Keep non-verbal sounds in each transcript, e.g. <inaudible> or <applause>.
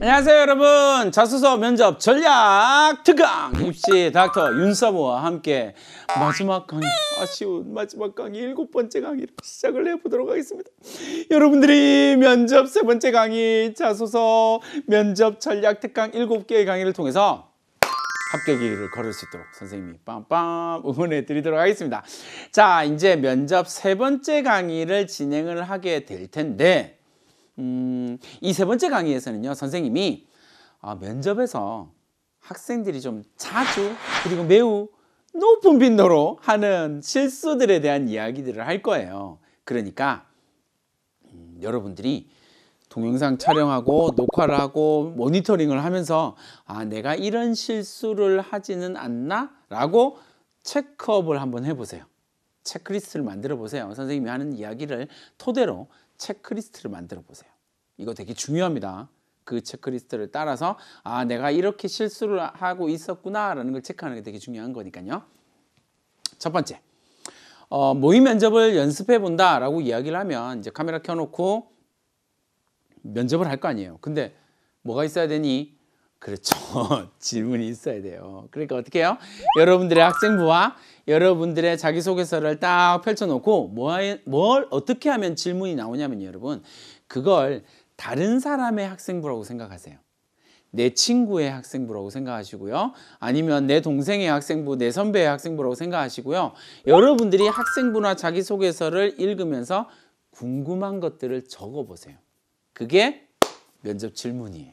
안녕하세요 여러분 자소서 면접 전략 특강 입시 닥터 윤서모와 함께 마지막 강의 아쉬운 마지막 강의 일곱 번째 강의를 시작을 해보도록 하겠습니다 여러분들이 면접 세 번째 강의 자소서 면접 전략 특강 일곱 개의 강의를 통해서 합격기를 걸을 수 있도록 선생님이 빵빵 응원해 드리도록 하겠습니다. 자, 이제 면접 세 번째 강의를 진행을 하게 될 텐데 음, 이 세 번째 강의에서는요. 선생님이 아, 면접에서 학생들이 좀 자주 그리고 매우 높은 빈도로 하는 실수들에 대한 이야기들을 할 거예요. 그러니까 음, 여러분들이 동영상 촬영하고 녹화를 하고 모니터링을 하면서 아 내가 이런 실수를 하지는 않나 라고 체크업을 한번 해보세요 체크리스트를 만들어 보세요 선생님이 하는 이야기를 토대로 체크리스트를 만들어 보세요 이거 되게 중요합니다 그 체크리스트를 따라서 아 내가 이렇게 실수를 하고 있었구나 라는 걸 체크하는 게 되게 중요한 거니까요 첫 번째 어, 모의 면접을 연습해 본다 라고 이야기를 하면 이제 카메라 켜놓고 면접을 할 거 아니에요. 근데 뭐가 있어야 되니? 그렇죠. <laughs> 질문이 있어야 돼요. 그러니까 어떻게 해요? 여러분들의 학생부와 여러분들의 자기소개서를 딱 펼쳐놓고 뭘 어떻게 하면 질문이 나오냐면 요 여러분 그걸 다른 사람의 학생부라고 생각하세요. 내 친구의 학생부라고 생각하시고요. 아니면 내 동생의 학생부, 내 선배의 학생부라고 생각하시고요. 여러분들이 학생부나 자기소개서를 읽으면서 궁금한 것들을 적어보세요. 그게 면접 질문이에요.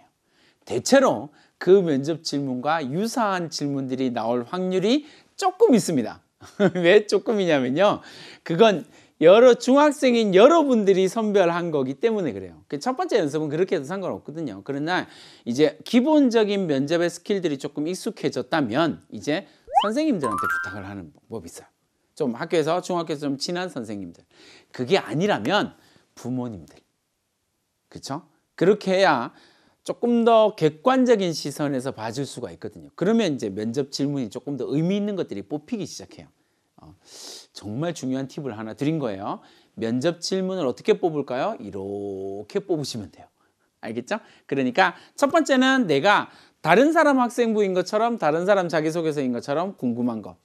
대체로 그 면접 질문과 유사한 질문들이 나올 확률이 조금 있습니다. <laughs> 왜 조금이냐면요. 그건 여러 중학생인 여러분들이 선별한 거기 때문에 그래요. 그 첫 번째 연습은 그렇게 해도 상관없거든요. 그러나 이제 기본적인 면접의 스킬들이 조금 익숙해졌다면 이제 선생님들한테 부탁을 하는 법이 있어요. 좀 학교에서 중학교에서 좀 친한 선생님들. 그게 아니라면 부모님들. 그렇죠? 그렇게 해야 조금 더 객관적인 시선에서 봐줄 수가 있거든요. 그러면 이제 면접 질문이 조금 더 의미 있는 것들이 뽑히기 시작해요. 어, 정말 중요한 팁을 하나 드린 거예요. 면접 질문을 어떻게 뽑을까요? 이렇게 뽑으시면 돼요. 알겠죠? 그러니까 첫 번째는 내가 다른 사람 학생부인 것처럼 다른 사람 자기소개서인 것처럼 궁금한 것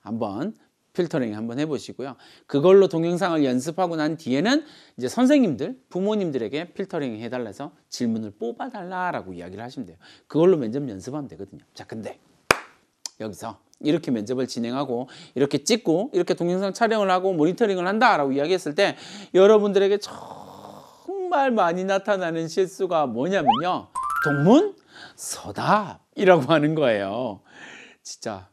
한번 필터링 한번 해보시고요. 그걸로 동영상을 연습하고 난 뒤에는 이제 선생님들, 부모님들에게 필터링 해달라서 질문을 뽑아달라라고 이야기를 하시면 돼요. 그걸로 면접 연습하면 되거든요. 자, 근데 여기서 이렇게 면접을 진행하고 이렇게 찍고 이렇게 동영상 촬영을 하고 모니터링을 한다라고 이야기했을 때 여러분들에게 정말 많이 나타나는 실수가 뭐냐면요. 동문, 서답이라고 하는 거예요. 진짜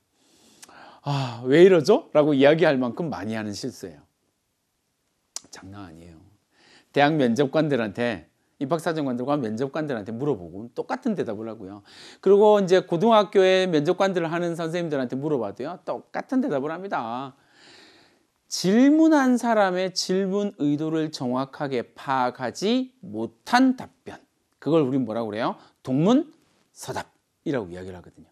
아, 왜 이러죠? 라고 이야기할 만큼 많이 하는 실수예요. 장난 아니에요. 대학 면접관들한테 입학사정관들과 면접관들한테 물어보고 똑같은 대답을 하고요. 그리고 이제 고등학교에 면접관들을 하는 선생님들한테 물어봐도요. 똑같은 대답을 합니다. 질문한 사람의 질문 의도를 정확하게 파악하지 못한 답변. 그걸 우리 뭐라고 그래요? 동문서답이라고 이야기를 하거든요.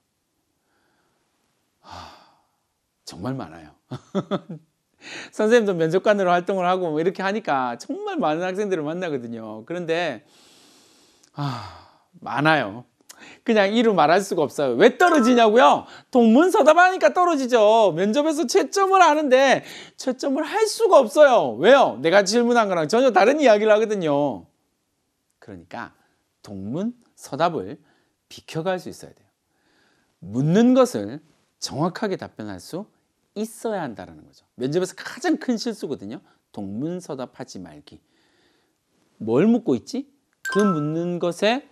정말 많아요. <laughs> 선생님도 면접관으로 활동을 하고 뭐 이렇게 하니까 정말 많은 학생들을 만나거든요. 그런데 아, 많아요. 그냥 이루 말할 수가 없어요. 왜 떨어지냐고요? 동문서답하니까 떨어지죠. 면접에서 채점을 하는데 채점을 할 수가 없어요. 왜요? 내가 질문한 거랑 전혀 다른 이야기를 하거든요. 그러니까 동문서답을 비켜갈 수 있어야 돼요. 묻는 것을 정확하게 답변할 수 있어야 한다는 거죠. 면접에서 가장 큰 실수거든요. 동문서답하지 말기. 뭘 묻고 있지? 그 묻는 것에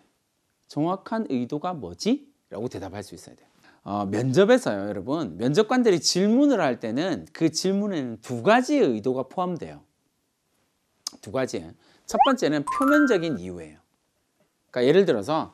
정확한 의도가 뭐지? 라고 대답할 수 있어야 돼요. 어, 면접에서요, 여러분. 면접관들이 질문을 할 때는 그 질문에는 두 가지의 도가 포함돼요. 두가지첫 번째는 표면적인 이유예요. 그러니까 예를 들어서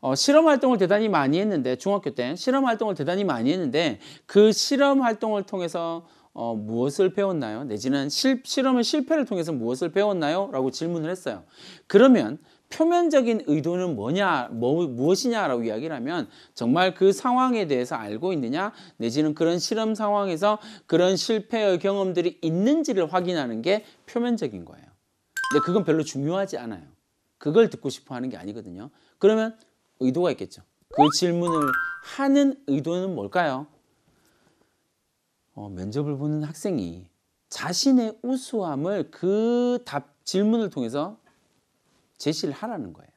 어, 실험 활동을 대단히 많이 했는데 중학교 때 실험 활동을 대단히 많이 했는데 그 실험 활동을 통해서 어, 무엇을 배웠나요? 내지는 실, 실험의 실패를 통해서 무엇을 배웠나요? 라고 질문을 했어요. 그러면 표면적인 의도는 뭐냐, 뭐, 무엇이냐라고 이야기를 하면 정말 그 상황에 대해서 알고 있느냐, 내지는 그런 실험 상황에서 그런 실패의 경험들이 있는지를 확인하는 게 표면적인 거예요. 근데 그건 별로 중요하지 않아요. 그걸 듣고 싶어 하는 게 아니거든요. 그러면 의도가 있겠죠. 그 질문을 하는 의도는 뭘까요? 어, 면접을 보는 학생이 자신의 우수함을 그 답 질문을 통해서 제시를 하라는 거예요.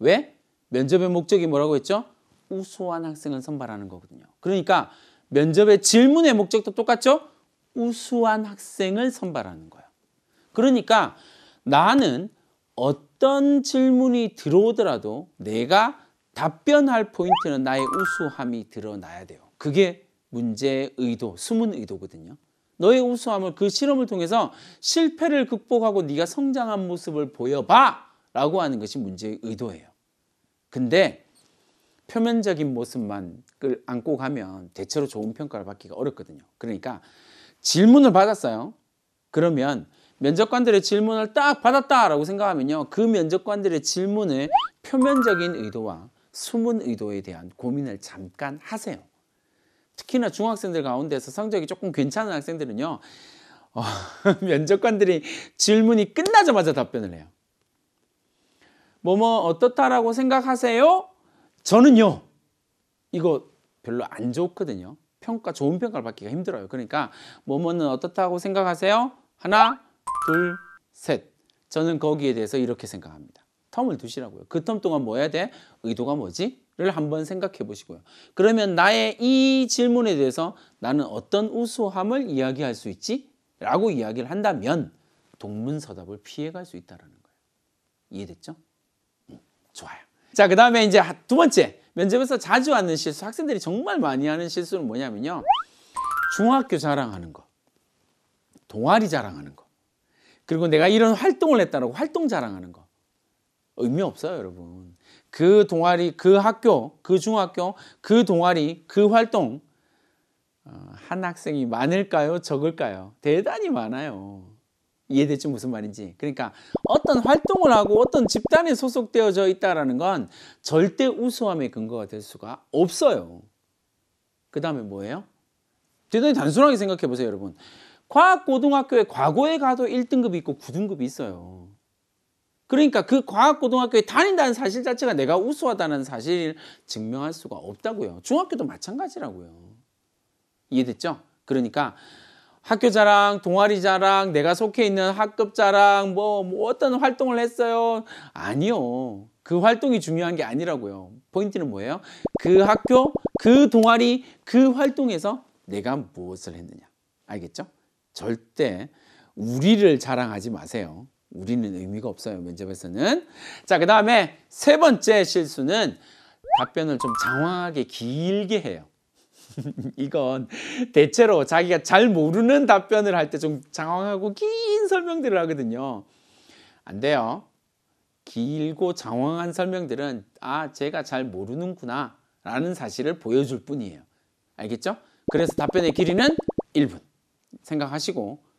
왜? 면접의 목적이 뭐라고 했죠? 우수한 학생을 선발하는 거거든요. 그러니까 면접의 질문의 목적도 똑같죠? 우수한 학생을 선발하는 거예요. 그러니까 나는 어떤 질문이 들어오더라도 내가 답변할 포인트는 나의 우수함이 드러나야 돼요. 그게 문제의 의도, 숨은 의도거든요. 너의 우수함을 그 실험을 통해서 실패를 극복하고 네가 성장한 모습을 보여봐 라고 하는 것이 문제의 의도예요. 근데 표면적인 모습만 안고 가면 대체로 좋은 평가를 받기가 어렵거든요. 그러니까 질문을 받았어요. 그러면 면접관들의 질문을 딱 받았다라고 생각하면요. 그 면접관들의 질문의 표면적인 의도와 숨은 의도에 대한 고민을 잠깐 하세요. 특히나 중학생들 가운데서 성적이 조금 괜찮은 학생들은요. 어, <laughs> 면접관들이 질문이 끝나자마자 답변을 해요. 뭐뭐 어떻다라고 생각하세요? 저는요. 이거 별로 안 좋거든요. 평가 좋은 평가를 받기가 힘들어요. 그러니까 뭐뭐는 어떻다고 생각하세요? 하나, 둘, 셋. 저는 거기에 대해서 이렇게 생각합니다. 텀을 두시라고요. 그 텀 동안 뭐 해야 돼? 의도가 뭐지? 를 한번 생각해 보시고요. 그러면 나의 이 질문에 대해서 나는 어떤 우수함을 이야기할 수 있지? 라고 이야기를 한다면 동문서답을 피해갈 수 있다는 거예요. 이해됐죠? 음, 좋아요. 자, 그 다음에 이제 두 번째 면접에서 자주 하는 실수 학생들이 정말 많이 하는 실수는 뭐냐면요. 중학교 자랑하는 거, 동아리 자랑하는 거, 그리고 내가 이런 활동을 했다라고 활동 자랑하는 거 의미 없어요, 여러분. 그 동아리, 그 학교, 그 중학교, 그 동아리, 그 활동 어, 한 학생이 많을까요? 적을까요? 대단히 많아요. 이해됐죠? 무슨 말인지. 그러니까 어떤 활동을 하고 어떤 집단에 소속되어져 있다라는 건 절대 우수함의 근거가 될 수가 없어요. 그 다음에 뭐예요? 대단히 단순하게 생각해 보세요, 여러분. 과학고등학교에 과거에 가도 1등급이 있고 9등급이 있어요. 그러니까 그 과학고등학교에 다닌다는 사실 자체가 내가 우수하다는 사실을 증명할 수가 없다고요. 중학교도 마찬가지라고요. 이해됐죠? 그러니까 학교 자랑, 동아리 자랑, 내가 속해 있는 학급 자랑, 뭐, 뭐 어떤 활동을 했어요? 아니요. 그 활동이 중요한 게 아니라고요. 포인트는 뭐예요? 그 학교, 그 동아리, 그 활동에서 내가 무엇을 했느냐. 알겠죠? 절대 우리를 자랑하지 마세요. 우리는 의미가 없어요. 면접에서는. 자, 그 다음에 세 번째 실수는 답변을 좀 장황하게 길게 해요. <laughs> 이건 대체로 자기가 잘 모르는 답변을 할 때 좀 장황하고 긴 설명들을 하거든요. 안 돼요. 길고 장황한 설명들은 아, 제가 잘 모르는구나 라는 사실을 보여줄 뿐이에요. 알겠죠? 그래서 답변의 길이는 1분 생각하시고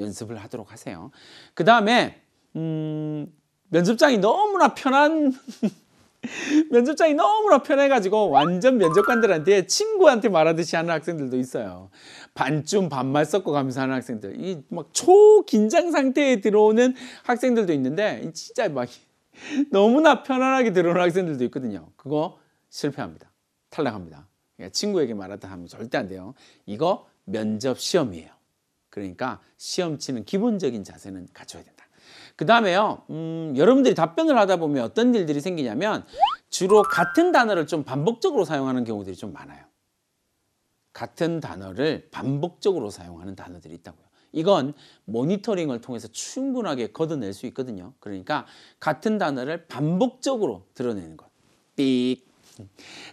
연습을 하도록 하세요. 그 다음에 음, 면접장이 너무나 편한 <laughs> 면접장이 너무나 편해가지고 완전 면접관들한테 친구한테 말하듯이 하는 학생들도 있어요. 반쯤 반말 섞고 감사하는 학생들, 이 막 초 긴장 상태에 들어오는 학생들도 있는데 진짜 막 <laughs> 너무나 편안하게 들어오는 학생들도 있거든요. 그거 실패합니다. 탈락합니다. 그러니까 친구에게 말하다 하면 절대 안 돼요. 이거 면접 시험이에요. 그러니까 시험 치는 기본적인 자세는 갖춰야 된다. 그 다음에요. 음, 여러분들이 답변을 하다 보면 어떤 일들이 생기냐면 주로 같은 단어를 좀 반복적으로 사용하는 경우들이 좀 많아요. 같은 단어를 반복적으로 사용하는 단어들이 있다고요. 이건 모니터링을 통해서 충분하게 걷어낼 수 있거든요. 그러니까 같은 단어를 반복적으로 드러내는 것. 삑,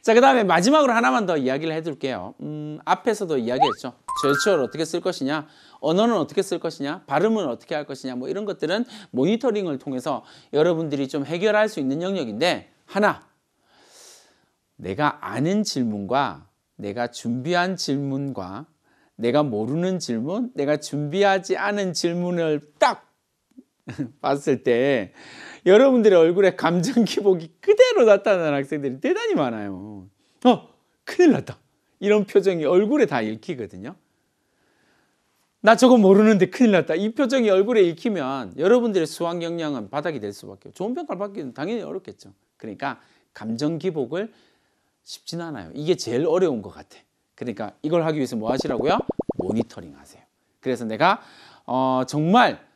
자, 그 다음에 마지막으로 하나만 더 이야기를 해둘게요. 음, 앞에서도 이야기했죠. 제스처를 어떻게 쓸 것이냐, 언어는 어떻게 쓸 것이냐, 발음은 어떻게 할 것이냐, 뭐 이런 것들은 모니터링을 통해서 여러분들이 좀 해결할 수 있는 영역인데, 하나, 내가 아는 질문과 내가 준비한 질문과 내가 모르는 질문, 내가 준비하지 않은 질문을 딱 <laughs> 봤을 때 여러분들의 얼굴에 감정 기복이 그대로 나타나는 학생들이 대단히 많아요. 어, 큰일 났다. 이런 표정이 얼굴에 다 읽히거든요. 나 저거 모르는데 큰일 났다. 이 표정이 얼굴에 읽히면 여러분들의 수학 역량은 바닥이 될 수밖에. 요 좋은 평가를 받기는 당연히 어렵겠죠. 그러니까 감정 기복을 쉽진 않아요. 이게 제일 어려운 것 같아. 그러니까 이걸 하기 위해서 뭐 하시라고요? 모니터링 하세요. 그래서 내가 어, 정말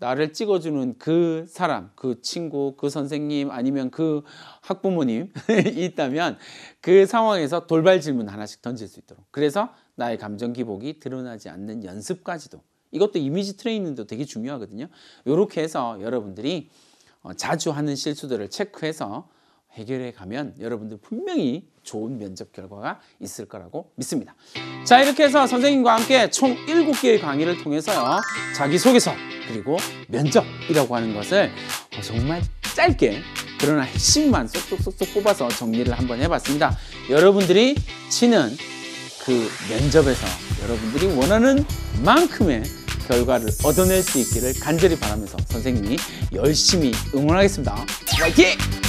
나를 찍어주는 그 사람, 그 친구, 그 선생님 아니면 그학부모님 <laughs> 있다면 그 상황에서 돌발 질문 하나씩 던질 수 있도록 그래서 나의 감정 기복이 드러나지 않는 연습까지도 이것도 이미지 트레이닝도 되게 중요하거든요. 이렇게 해서 여러분들이 어, 자주 하는 실수들을 체크해서 해결해 가면 여러분들 분명히 좋은 면접 결과가 있을 거라고 믿습니다. 자 이렇게 해서 선생님과 함께 총 7개의 강의를 통해서요. 자기소개서 그리고 면접이라고 하는 것을 어, 정말 짧게 그러나 핵심만 쏙쏙쏙쏙 뽑아서 정리를 한번 해봤습니다. 여러분들이 치는 그 면접에서 여러분들이 원하는 만큼의 결과를 얻어낼 수 있기를 간절히 바라면서 선생님이 열심히 응원하겠습니다. 화이팅!